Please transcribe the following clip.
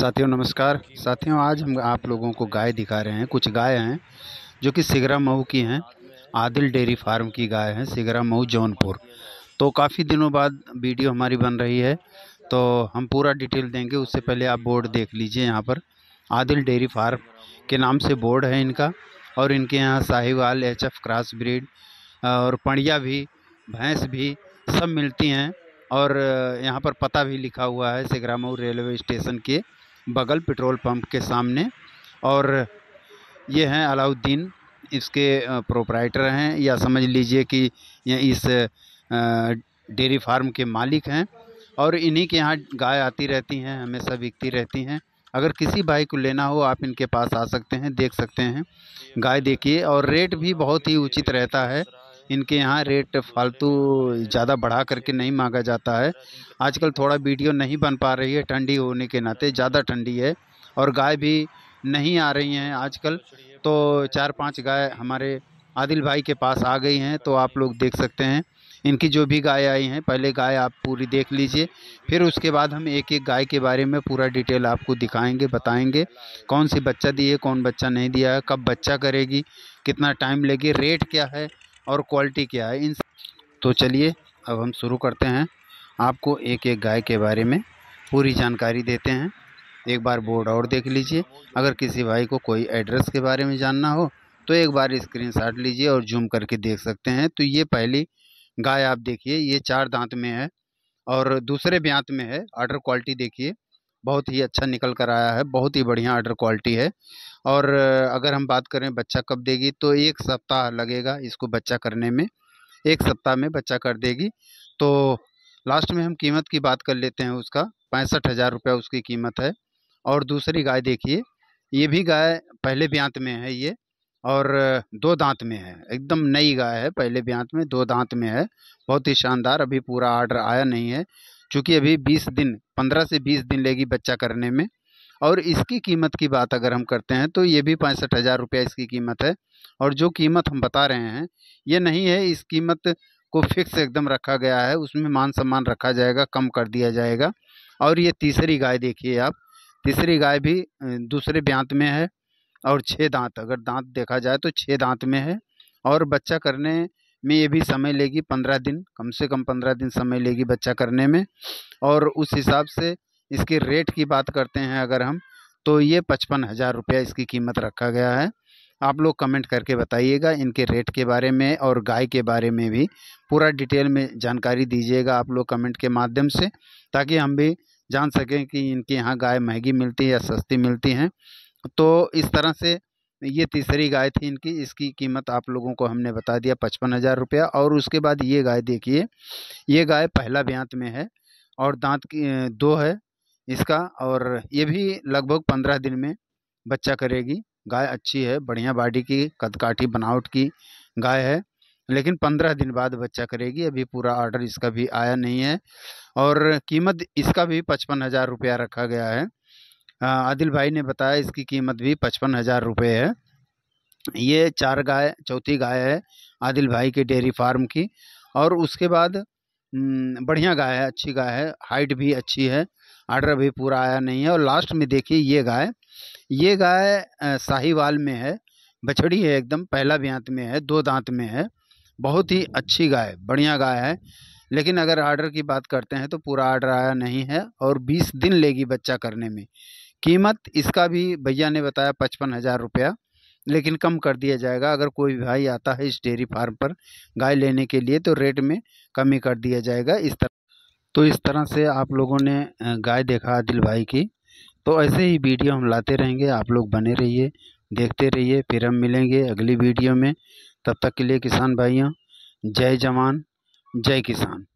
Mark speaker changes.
Speaker 1: साथियों नमस्कार साथियों आज हम आप लोगों को गाय दिखा रहे हैं कुछ गाय हैं जो कि सिगरा मऊ की हैं आदिल डेयरी फार्म की गाय हैं सिगरा मऊ जौनपुर तो काफ़ी दिनों बाद वीडियो हमारी बन रही है तो हम पूरा डिटेल देंगे उससे पहले आप बोर्ड देख लीजिए यहाँ पर आदिल डेयरी फार्म के नाम से बोर्ड है इनका और इनके यहाँ Sahiwal H F cross breed और पणिया भी भैंस भी सब मिलती हैं और यहाँ पर पता भी लिखा हुआ है सिगरा मऊ रेलवे स्टेशन के बगल पेट्रोल पंप के सामने और ये हैं अलाउद्दीन इसके प्रोपराइटर हैं या समझ लीजिए कि इस डेयरी फार्म के मालिक हैं और इन्हीं के यहाँ गाय आती रहती हैं हमेशा बिकती रहती हैं अगर किसी भाई को लेना हो आप इनके पास आ सकते हैं देख सकते हैं गाय देखिए और रेट भी बहुत ही उचित रहता है इनके यहाँ रेट फालतू ज़्यादा बढ़ा करके नहीं मांगा जाता है आजकल थोड़ा वीडियो नहीं बन पा रही है ठंडी होने के नाते ज़्यादा ठंडी है और गाय भी नहीं आ रही हैं आजकल तो चार पांच गाय हमारे आदिल भाई के पास आ गई हैं तो आप लोग देख सकते हैं इनकी जो भी गाय आई हैं पहले गाय आप पूरी देख लीजिए फिर उसके बाद हम एक एक गाय के बारे में पूरा डिटेल आपको दिखाएंगे बताएंगे कौन सी बच्चा दिए कौन बच्चा नहीं दिया है कब बच्चा करेगी कितना टाइम लगे रेट क्या है और क्वालिटी क्या है इन तो चलिए अब हम शुरू करते हैं आपको एक एक गाय के बारे में पूरी जानकारी देते हैं एक बार बोर्ड और देख लीजिए अगर किसी भाई को कोई एड्रेस के बारे में जानना हो तो एक बार शाट लीजिए और जूम करके देख सकते हैं तो ये पहली गाय आप देखिए ये चार दांत में है और दूसरे ब्यांत में है आर्डर क्वालिटी देखिए बहुत ही अच्छा निकल कर आया है बहुत ही बढ़िया आर्डर क्वालिटी है और अगर हम बात करें बच्चा कब देगी तो एक सप्ताह लगेगा इसको बच्चा करने में एक सप्ताह में बच्चा कर देगी तो लास्ट में हम कीमत की बात कर लेते हैं उसका पैंसठ हज़ार रुपया उसकी कीमत है और दूसरी गाय देखिए ये भी गाय पहले ब्यांत में है ये और दो दांत में है एकदम नई गाय है पहले ब्यांत में दो दांत में है बहुत ही शानदार अभी पूरा आर्डर आया नहीं है क्योंकि अभी बीस दिन पंद्रह से बीस दिन लेगी बच्चा करने में और इसकी कीमत की बात अगर हम करते हैं तो ये भी पैंसठ हज़ार रुपया इसकी कीमत है और जो कीमत हम बता रहे हैं ये नहीं है इस कीमत को फिक्स एकदम रखा गया है उसमें मान सम्मान रखा जाएगा कम कर दिया जाएगा और ये तीसरी गाय देखिए आप तीसरी गाय भी दूसरे ब्यांत में है और छः दांत अगर दांत देखा जाए तो छः दांत में है और बच्चा करने में ये भी समय लेगी पंद्रह दिन कम से कम पंद्रह दिन समय लेगी बच्चा करने में और उस हिसाब से इसके रेट की बात करते हैं अगर हम तो ये पचपन हज़ार रुपया इसकी कीमत रखा गया है आप लोग कमेंट करके बताइएगा इनके रेट के बारे में और गाय के बारे में भी पूरा डिटेल में जानकारी दीजिएगा आप लोग कमेंट के माध्यम से ताकि हम भी जान सकें कि इनके यहाँ गाय महंगी मिलती है या सस्ती मिलती हैं तो इस तरह से ये तीसरी गाय थी इनकी इसकी कीमत आप लोगों को हमने बता दिया पचपन हज़ार रुपया और उसके बाद ये गाय देखिए ये गाय पहला ब्यांत में है और दांत की दो है इसका और ये भी लगभग पंद्रह दिन में बच्चा करेगी गाय अच्छी है बढ़िया बॉडी की कदकाठी बनावट की गाय है लेकिन पंद्रह दिन बाद बच्चा करेगी अभी पूरा ऑर्डर इसका भी आया नहीं है और कीमत इसका भी पचपन हज़ार रुपया रखा गया है आदिल भाई ने बताया इसकी कीमत भी पचपन हज़ार रुपये है ये चार गाय चौथी गाय है आदिल भाई के डेयरी फार्म की और उसके बाद बढ़िया गाय है अच्छी गाय है हाइट भी अच्छी है आर्डर अभी पूरा आया नहीं है और लास्ट में देखिए ये गाय ये गाय साहिवाल में है बछड़ी है एकदम पहला ब्यांत में है दो दांत में है बहुत ही अच्छी गाय बढ़िया गाय है लेकिन अगर आर्डर की बात करते हैं तो पूरा आर्डर आया नहीं है और बीस दिन लेगी बच्चा करने में कीमत इसका भी भैया ने बताया पचपन हज़ार रुपया लेकिन कम कर दिया जाएगा अगर कोई भाई आता है इस डेयरी फार्म पर गाय लेने के लिए तो रेट में कमी कर दिया जाएगा इस तरह तो इस तरह से आप लोगों ने गाय देखा आदिल भाई की तो ऐसे ही वीडियो हम लाते रहेंगे आप लोग बने रहिए देखते रहिए फिर हम मिलेंगे अगली वीडियो में तब तक के लिए किसान भाइयों जय जवान जय किसान